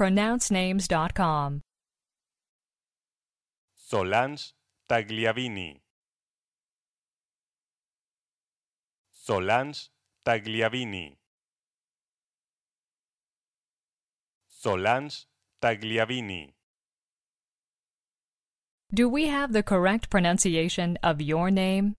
pronouncenames.com. Solange Tagliavini. Solange Tagliavini. Solange Tagliavini. Do we have the correct pronunciation of your name?